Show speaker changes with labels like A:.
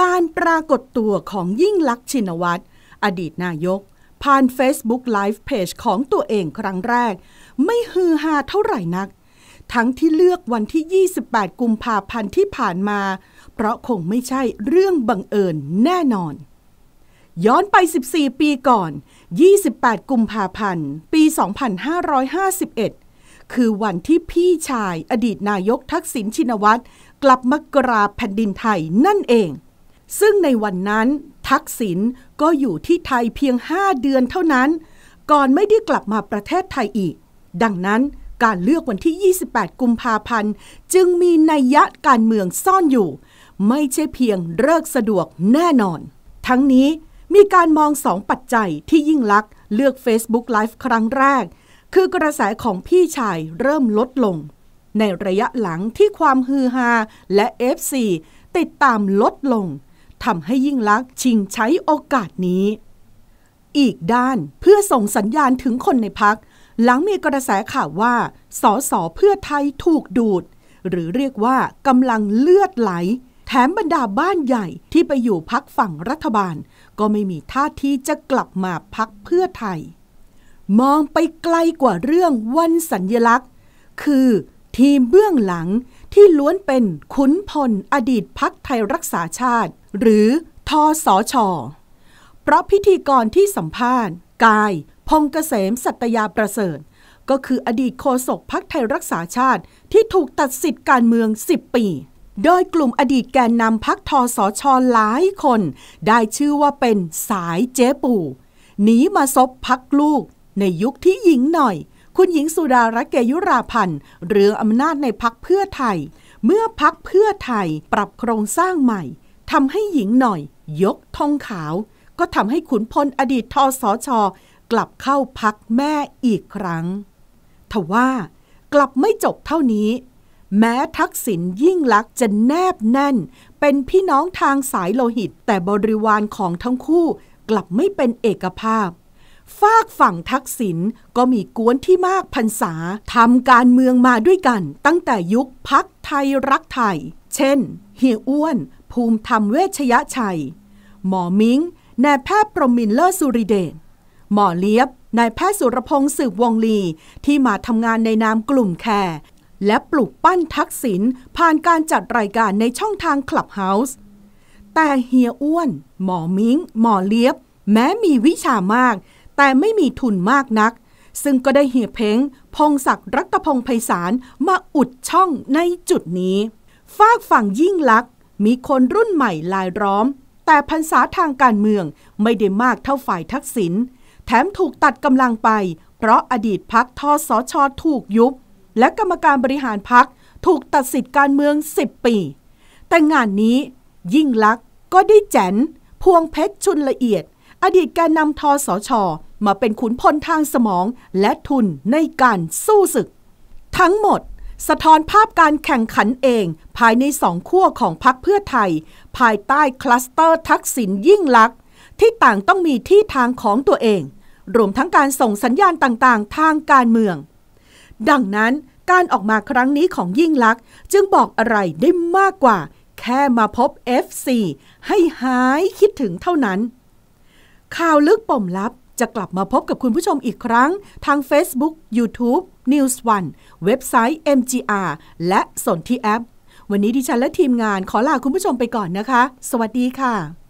A: การปรากฏตัวของยิ่งลักษณ์ชินวัตรอดีตนายก ผ่าน Facebook Live Page ของตัวเองครั้งแรก ไม่ฮือฮาเท่าไหร่นัก ทั้งที่เลือกวันที่ 28 กุมภาพันธ์ที่ผ่านมา เพราะคงไม่ใช่เรื่องบังเอิญแน่นอน ย้อนไป 14 ปีก่อน 28 กุมภาพันธ์ ปี 2551 คือวันที่พี่ชายอดีตนายกทักษิณชินวัตรกลับมากราบแผ่นดินไทยนั่นเองซึ่งในวันนั้น ทักษิณก็อยู่ที่ไทยเพียงห้าเดือนเท่านั้น ก่อนไม่ได้กลับมาประเทศไทยอีก ดังนั้นการเลือกวันที่ 28 กุมภาพันธ์ จึงมีนัยยะการเมืองซ่อนอยู่ ไม่ใช่เพียงเลิกสะดวกแน่นอน ทั้งนี้มีการมองสองปัจจัยที่ยิ่งลักษ์เลือก Facebook Live ครั้งแรก คือกระแสของพี่ชายเริ่มลดลง ในระยะหลังที่ความฮือฮาและ FC ติดตามลดลงทำให้ยิ่งลักษณ์ชิงใช้โอกาสนี้ อีกด้านเพื่อส่งสัญญาณถึงคนในพัก หลังมีกระแสข่าวว่าสอสอเพื่อไทยถูกดูด หรือเรียกว่ากำลังเลือดไหล แถมบรรดาบ้านใหญ่ที่ไปอยู่พักฝั่งรัฐบาล ก็ไม่มีท่าทีจะกลับมาพักเพื่อไทย มองไปไกลกว่าเรื่องวันสัญญลักษณ์ คือทีมเบื้องหลังที่ล้วนเป็นขุนพลอดีตพักไทยรักษาชาติ หรือทอสอชอเพราะพิธีกรที่สัมภาษณ์ กาย พงกเกษมสัตยาประเสริฐ ก็คืออดีตโฆษกพักไทยรักษาชาติ ที่ถูกตัดสิทธิ์การเมือง 10 ปี โดยกลุ่มอดีตแกนนำพักทอสอชอหลายคนได้ชื่อว่าเป็นสายเจ๊ปู่หนีมาซบพักลูกในยุคที่หญิงหน่อยคุณหญิงสุดารัตน์เกยุราพันธ์เรืองอำนาจในพักเพื่อไทย เมื่อพักเพื่อไทยปรับโครงสร้างใหม่ทำให้หญิงหน่อย ยกทงขาว ก็ทำให้ขุนพลอดีตทสช กลับเข้าพักแม่อีกครั้งทว่ากลับไม่จบเท่านี้ แม้ทักษิณยิ่งลักษณ์จะแนบแน่น เป็นพี่น้องทางสายโลหิตแต่บริวารของทั้งคู่กลับไม่เป็นเอกภาพฝากฝั่งทักษิณก็มีกวนที่มากพรรษาทำการเมืองมาด้วยกัน ตั้งแต่ยุคพักไทยรักไทย เช่นเฮียอ้วน ภูมิธรรมเวชยชัย หมอมิง้งนายแพทย์ประมินเลอร์สุริเดชหมอเลียบนายแพทย์สุรพงศ์สืบวงลี ที่มาทำงานในนามกลุ่มแคร์และปลูกปั้นทักษิณผ่านการจัดรายการในช่องทางคลับเฮาส์แต่เฮียอ้วน หมอมิง้งหมอเลียบ แม้มีวิชามากแต่ไม่มีทุนมากนัก ซึ่งก็ได้เหียเพ้ง พงศักดิ์รัตพงศ์ไพศาลมาอุดช่องในจุดนี้ ฝากฝั่งยิ่งลักษณ์ มีคนรุ่นใหม่ลายร้อม แต่พรรษาทางการเมืองไม่ได้มากเท่าฝ่ายทักษิณ แถมถูกตัดกำลังไป เพราะอดีตพักทอสอชอถูกยุบ และกรรมการบริหารพักถูกตัดสิทธิการเมือง 10 ปี แต่งานนี้ยิ่งลักษณ์ก็ได้แจน พวงเพชรชุนละเอียด อดีตการนำทอสอชอมาเป็นขุนพลทางสมองและทุนในการสู้ศึก ทั้งหมด สะท้อนภาพการแข่งขันเอง ภายในสองขั้วของพักเพื่อไทย ภายใต้คลัสเตอร์ทักษิณยิ่งลักษณ์ที่ต่างต้องมีที่ทางของตัวเอง รวมทั้งการส่งสัญญาณต่างๆ ทางการเมือง ดังนั้น การออกมาครั้งนี้ของยิ่งลักษณ์ จึงบอกอะไรได้มากกว่า แค่มาพบ FC ให้หายคิดถึงเท่านั้น ข่าวลึกปมลับจะกลับมาพบกับคุณผู้ชมอีกครั้ง ทาง Facebook YouTube News One เว็บไซต์ MGR และสนที่แอป วันนี้ดิฉันและทีมงานขอลาคุณผู้ชมไปก่อนนะคะ สวัสดีค่ะ